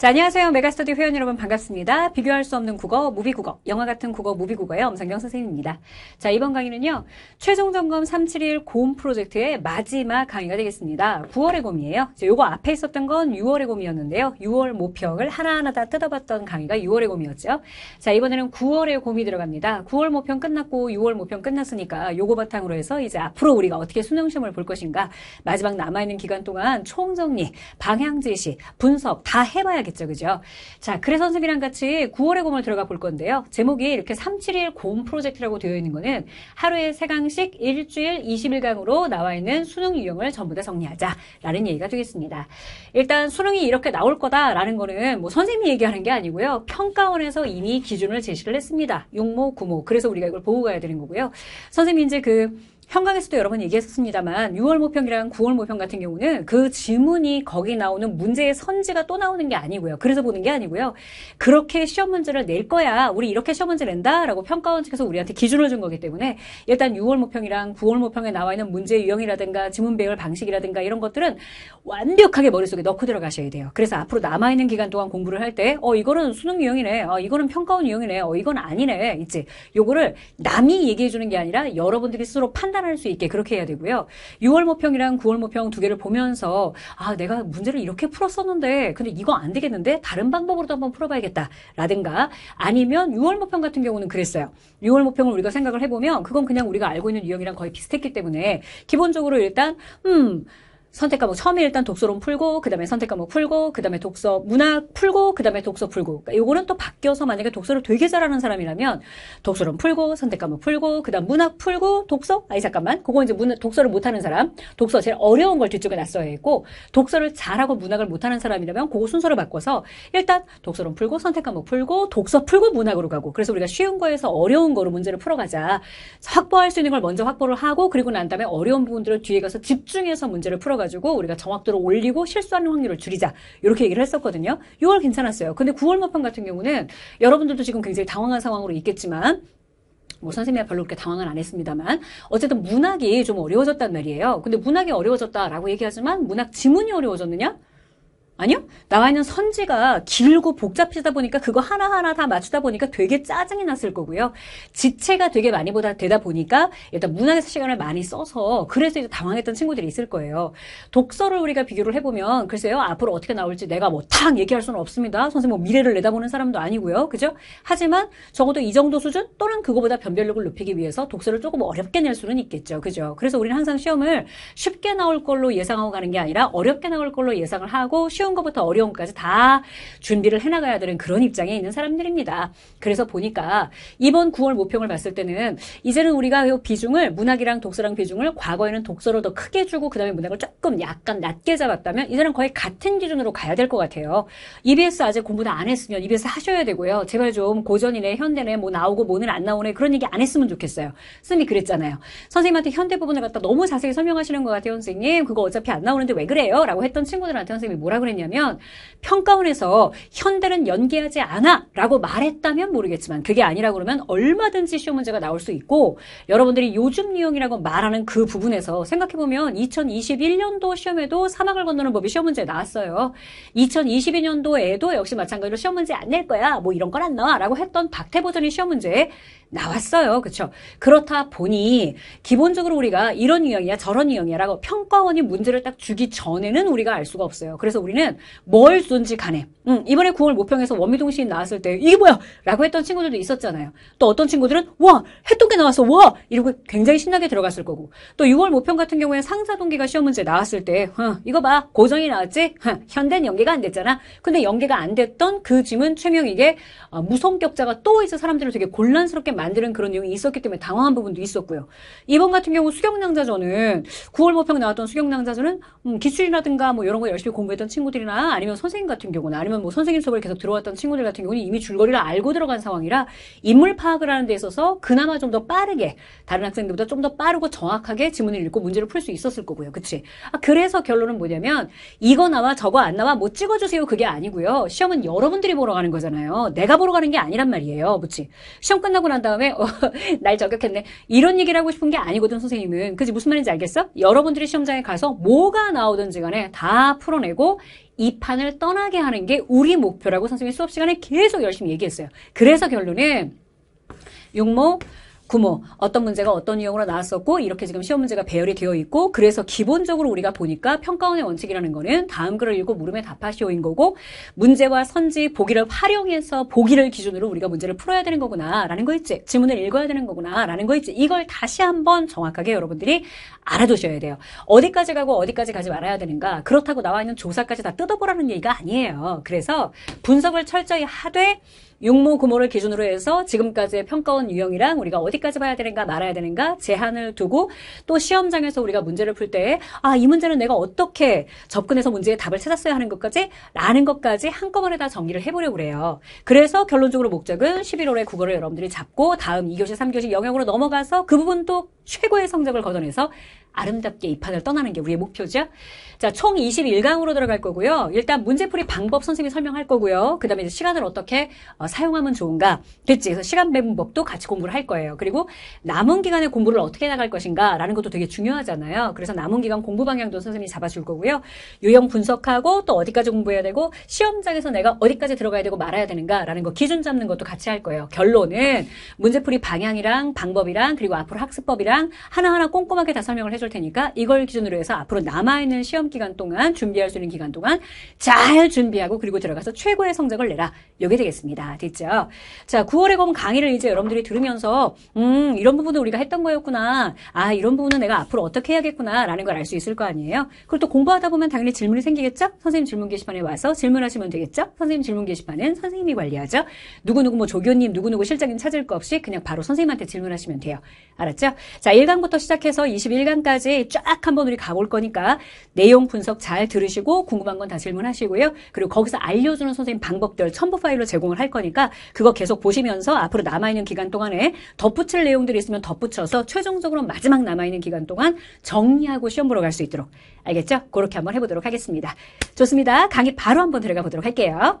자, 안녕하세요. 메가스터디 회원 여러분 반갑습니다. 비교할 수 없는 국어, 무비국어, 영화 같은 국어, 무비국어의 엄상경 선생님입니다. 자, 이번 강의는요. 최종점검 371 고음 프로젝트의 마지막 강의가 되겠습니다. 9월의 곰이에요. 자, 요거 앞에 있었던 건 6월의 곰이었는데요. 6월 모평을 하나하나 다 뜯어봤던 강의가 6월의 곰이었죠. 자, 이번에는 9월의 곰이 들어갑니다. 9월 모평 끝났고 6월 모평 끝났으니까 요거 바탕으로 해서 이제 앞으로 우리가 어떻게 수능시험을 볼 것인가 마지막 남아있는 기간 동안 총정리, 방향제시, 분석 다 해봐야겠죠. 나가겠죠. 그죠? 자, 그래 선생님이랑 같이 9월의 곰을 들어가 볼 건데요. 제목이 이렇게 371곰 프로젝트라고 되어 있는 거는 하루에 3강씩 일주일 20일강으로 나와 있는 수능 유형을 전부 다 정리하자라는 얘기가 되겠습니다. 일단 수능이 이렇게 나올 거다라는 거는 뭐 선생님이 얘기하는 게 아니고요. 평가원에서 이미 기준을 제시를 했습니다. 용모, 구모. 그래서 우리가 이걸 보고 가야 되는 거고요. 선생님 이제 그 형광에서도 여러 번 얘기했습니다만 었 6월 모평이랑 9월 모평 같은 경우는 그 지문이 거기 나오는 문제의 선지가 또 나오는 게 아니고요. 그래서 보는 게 아니고요. 그렇게 시험 문제를 낼 거야. 우리 이렇게 시험 문제 낸다라고 평가원 측에서 우리한테 기준을 준 거기 때문에 일단 6월 모평이랑 9월 모평에 나와 있는 문제 유형이라든가 지문 배열 방식이라든가 이런 것들은 완벽하게 머릿속에 넣고 들어가셔야 돼요. 그래서 앞으로 남아 있는 기간 동안 공부를 할 때 어 이거는 수능 유형이네. 어 이거는 평가원 유형이네. 어 이건 아니네. 있지. 요거를 남이 얘기해 주는 게 아니라 여러분들이 스스로 판단 판단할 수 있게 그렇게 해야 되고요. 6월 모평이랑 9월 모평 두 개를 보면서 아 내가 문제를 이렇게 풀었었는데 근데 이거 안 되겠는데 다른 방법으로도 한번 풀어봐야겠다라든가 아니면 6월 모평 같은 경우는 그랬어요. 6월 모평을 우리가 생각을 해보면 그건 그냥 우리가 알고 있는 유형이랑 거의 비슷했기 때문에 기본적으로 일단 음 선택 과목 처음에 일단 독서론 풀고 그다음에 선택 과목 풀고 그다음에 독서 문학 풀고 그다음에 독서 풀고 그러니까 요거는 또 바뀌어서 만약에 독서를 되게 잘하는 사람이라면 독서론 풀고 선택 과목 풀고 그다음 문학 풀고 독서 아니 잠깐만 그거 이제 문 독서를 못하는 사람 독서 제일 어려운 걸 뒤쪽에 놨어야 했고 독서를 잘하고 문학을 못하는 사람이라면 그거 순서를 바꿔서 일단 독서론 풀고 선택 과목 풀고 독서 풀고 문학으로 가고 그래서 우리가 쉬운 거에서 어려운 거로 문제를 풀어가자 확보할 수 있는 걸 먼저 확보를 하고 그리고 난 다음에 어려운 부분들을 뒤에 가서 집중해서 문제를 풀어 가지고 우리가 정확도를 올리고 실수하는 확률을 줄이자 이렇게 얘기를 했었거든요. 6월 괜찮았어요. 근데 9월 마판 같은 경우는 여러분들도 지금 굉장히 당황한 상황으로 있겠지만 뭐 선생님이 별로 그렇게 당황은 안 했습니다만 어쨌든 문학이 좀 어려워졌단 말이에요. 근데 문학이 어려워졌다라고 얘기하지만 문학 지문이 어려워졌느냐? 아니요. 나와 있는 선지가 길고 복잡하다 보니까 그거 하나하나 다 맞추다 보니까 되게 짜증이 났을 거고요. 지체가 되게 많이 보다 되다 보니까 일단 문학에서 시간을 많이 써서 그래서 이제 당황했던 친구들이 있을 거예요. 독서를 우리가 비교를 해보면 글쎄요. 앞으로 어떻게 나올지 내가 뭐탕 얘기할 수는 없습니다. 선생님 뭐 미래를 내다보는 사람도 아니고요. 그죠? 하지만 적어도 이 정도 수준 또는 그거보다 변별력을 높이기 위해서 독서를 조금 어렵게 낼 수는 있겠죠. 그죠? 그래서 우리는 항상 시험을 쉽게 나올 걸로 예상하고 가는 게 아니라 어렵게 나올 걸로 예상을 하고 시험 쉬운 것부터 어려운 것까지 다 준비를 해나가야 되는 그런 입장에 있는 사람들입니다. 그래서 보니까 이번 9월 모평을 봤을 때는 이제는 우리가 비중을 문학이랑 독서랑 비중을 과거에는 독서로 더 크게 주고 그다음에 문학을 조금 약간 낮게 잡았다면 이제는 거의 같은 기준으로 가야 될 것 같아요. EBS 아직 공부 도안 했으면 EBS 하셔야 되고요. 제발 좀 고전이네 현대네 뭐 나오고 뭐는 안 나오네 그런 얘기 안 했으면 좋겠어요. 쌤이 그랬잖아요. 선생님한테 현대 부분을 갖다 너무 자세히 설명하시는 것 같아요. 선생님 그거 어차피 안 나오는데 왜 그래요? 라고 했던 친구들한테 선생님이 뭐라 그랬냐 거냐면 평가원에서 현대는 연계하지 않아 라고 말했다면 모르겠지만 그게 아니라 그러면 얼마든지 시험 문제가 나올 수 있고 여러분들이 요즘 유형이라고 말하는 그 부분에서 생각해보면 2021년도 시험에도 사막을 건너는 법이 시험 문제에 나왔어요. 2022년도에도 역시 마찬가지로 시험 문제 안 낼 거야 뭐 이런 건안 나와 라고 했던 박태보전이 시험 문제에 나왔어요. 그렇죠 그렇다 보니 기본적으로 우리가 이런 유형이야 저런 유형이야 라고 평가원이 문제를 딱 주기 전에는 우리가 알 수가 없어요. 그래서 우리는 뭐냐면 뭘 쏜지 간에 음, 이번에 9월 모평에서 원미동 신이 나왔을 때 이게 뭐야? 라고 했던 친구들도 있었잖아요. 또 어떤 친구들은 와! 해통계 나왔어! 와! 이러고 굉장히 신나게 들어갔을 거고 또 6월 모평 같은 경우에 상사동기가 시험 문제 나왔을 때 어, 이거 봐! 고정이 나왔지? 어, 현대는 연계가 안 됐잖아. 근데 연계가 안 됐던 그 짐은 최명익게 어, 무성격자가 또 있어 사람들을 되게 곤란스럽게 만드는 그런 내용이 있었기 때문에 당황한 부분도 있었고요. 이번 같은 경우 수경낭자전은 9월 모평 나왔던 수경낭자전은 음, 기출이라든가 뭐 이런 거 열심히 공부했던 친구들 친구들이나 아니면 선생님 같은 경우나 아니면 뭐 선생님 수업을 계속 들어왔던 친구들 같은 경우는 이미 줄거리를 알고 들어간 상황이라 인물 파악을 하는 데 있어서 그나마 좀 더 빠르게 다른 학생들보다 좀 더 빠르고 정확하게 지문을 읽고 문제를 풀 수 있었을 거고요. 그치? 아, 그래서 결론은 뭐냐면 이거 나와 저거 안 나와 뭐 찍어주세요 그게 아니고요. 시험은 여러분들이 보러 가는 거잖아요. 내가 보러 가는 게 아니란 말이에요. 그치? 시험 끝나고 난 다음에 어, 날 저격했네. 이런 얘기를 하고 싶은 게 아니거든 선생님은. 그지 무슨 말인지 알겠어? 여러분들이 시험장에 가서 뭐가 나오든지 간에 다 풀어내고 이 판을 떠나게 하는 게 우리 목표라고 선생님이 수업 시간에 계속 열심히 얘기했어요. 그래서 결론은 육목 구모 그 뭐 어떤 문제가 어떤 유형으로 나왔었고 이렇게 지금 시험 문제가 배열이 되어 있고 그래서 기본적으로 우리가 보니까 평가원의 원칙이라는 거는 다음 글을 읽고 물음에 답하시오인 거고 문제와 선지 보기를 활용해서 보기를 기준으로 우리가 문제를 풀어야 되는 거구나라는 거 있지 질문을 읽어야 되는 거구나라는 거 있지 이걸 다시 한번 정확하게 여러분들이 알아두셔야 돼요 어디까지 가고 어디까지 가지 말아야 되는가 그렇다고 나와 있는 조사까지 다 뜯어보라는 얘기가 아니에요 그래서 분석을 철저히 하되 육모 구모를 기준으로 해서 지금까지의 평가원 유형이랑 우리가 어디까지 봐야 되는가 말아야 되는가 제한을 두고 또 시험장에서 우리가 문제를 풀때에아이 문제는 내가 어떻게 접근해서 문제의 답을 찾았어야 하는 것까지 라는 것까지 한꺼번에 다 정리를 해보려고 그래요. 그래서 결론적으로 목적은 11월에 국어를 여러분들이 잡고 다음 2교시, 3교시 영역으로 넘어가서 그 부분도 최고의 성적을 거둬내서 아름답게 입학을 떠나는 게 우리의 목표죠. 자, 총 21강으로 들어갈 거고요. 일단 문제풀이 방법 선생님이 설명할 거고요. 그 다음에 시간을 어떻게 어, 사용하면 좋은가. 됐지. 그래서 시간 배분법도 같이 공부를 할 거예요. 그리고 남은 기간에 공부를 어떻게 나갈 것인가 라는 것도 되게 중요하잖아요. 그래서 남은 기간 공부 방향도 선생님이 잡아줄 거고요. 유형 분석하고 또 어디까지 공부해야 되고 시험장에서 내가 어디까지 들어가야 되고 말아야 되는가 라는 거 기준 잡는 것도 같이 할 거예요. 결론은 문제풀이 방향이랑 방법이랑 그리고 앞으로 학습법이랑 내랑 하나하나 꼼꼼하게 다 설명을 해줄 테니까 이걸 기준으로 해서 앞으로 남아있는 시험 기간 동안 준비할 수 있는 기간 동안 잘 준비하고 그리고 들어가서 최고의 성적을 내라. 요게 되겠습니다. 됐죠? 자, 9월에 검 강의를 이제 여러분들이 들으면서 음, 이런 부분도 우리가 했던 거였구나. 아, 이런 부분은 내가 앞으로 어떻게 해야겠구나. 라는 걸 알 수 있을 거 아니에요? 그리고 또 공부하다 보면 당연히 질문이 생기겠죠? 선생님 질문 게시판에 와서 질문하시면 되겠죠? 선생님 질문 게시판은 선생님이 관리하죠? 누구누구 뭐 조교님, 누구누구 실장님 찾을 거 없이 그냥 바로 선생님한테 질문하시면 돼요. 알았죠? 자, 1강부터 시작해서 21강까지 쫙 한번 우리 가볼 거니까 내용 분석 잘 들으시고 궁금한 건 다 질문하시고요. 그리고 거기서 알려주는 선생님 방법들 첨부 파일로 제공을 할 거니까 그거 계속 보시면서 앞으로 남아있는 기간 동안에 덧붙일 내용들이 있으면 덧붙여서 최종적으로 마지막 남아있는 기간 동안 정리하고 시험 보러 갈 수 있도록 알겠죠? 그렇게 한번 해보도록 하겠습니다. 좋습니다. 강의 바로 한번 들어가 보도록 할게요.